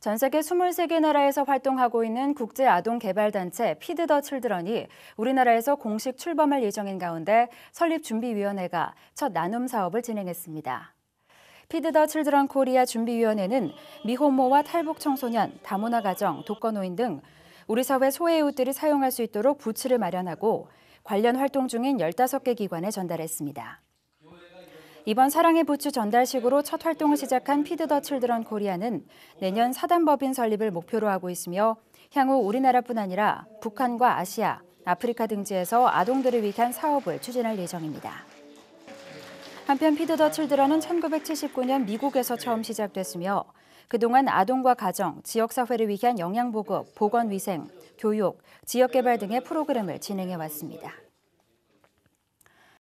전 세계 23개 나라에서 활동하고 있는 국제 아동 개발 단체 피드 더 칠드런이 우리나라에서 공식 출범할 예정인 가운데 설립 준비 위원회가 첫 나눔 사업을 진행했습니다. 피드 더 칠드런 코리아 준비위원회는 미혼모와 탈북 청소년, 다문화 가정, 독거노인 등 우리 사회 소외이웃들이 사용할 수 있도록 부츠를 마련하고 관련 활동 중인 15개 기관에 전달했습니다. 이번 사랑의 부츠 전달식으로 첫 활동을 시작한 피드 더 칠드런 코리아는 내년 사단법인 설립을 목표로 하고 있으며 향후 우리나라뿐 아니라 북한과 아시아, 아프리카 등지에서 아동들을 위한 사업을 추진할 예정입니다. 한편 피드 더 칠드런은 1979년 미국에서 처음 시작됐으며 그동안 아동과 가정, 지역사회를 위한 영양보급, 보건위생, 교육, 지역개발 등의 프로그램을 진행해 왔습니다.